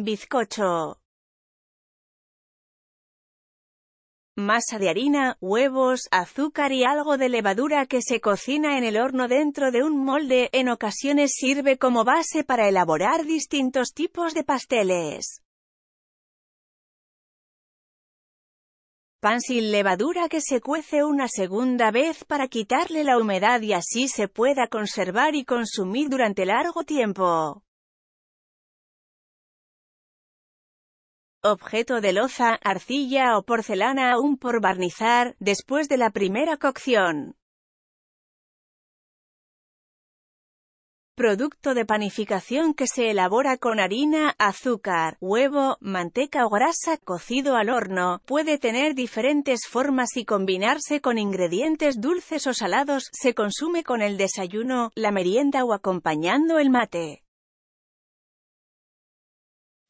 Bizcocho. Masa de harina, huevos, azúcar y algo de levadura que se cocina en el horno dentro de un molde, en ocasiones sirve como base para elaborar distintos tipos de pasteles. Pan sin levadura que se cuece una segunda vez para quitarle la humedad y así se pueda conservar y consumir durante largo tiempo. objeto de loza, arcilla o porcelana aún por barnizar, después de la primera cocción. Producto de panificación que se elabora con harina, azúcar, huevo, manteca o grasa cocido al horno, puede tener diferentes formas y combinarse con ingredientes dulces o salados, se consume con el desayuno, la merienda o acompañando el mate.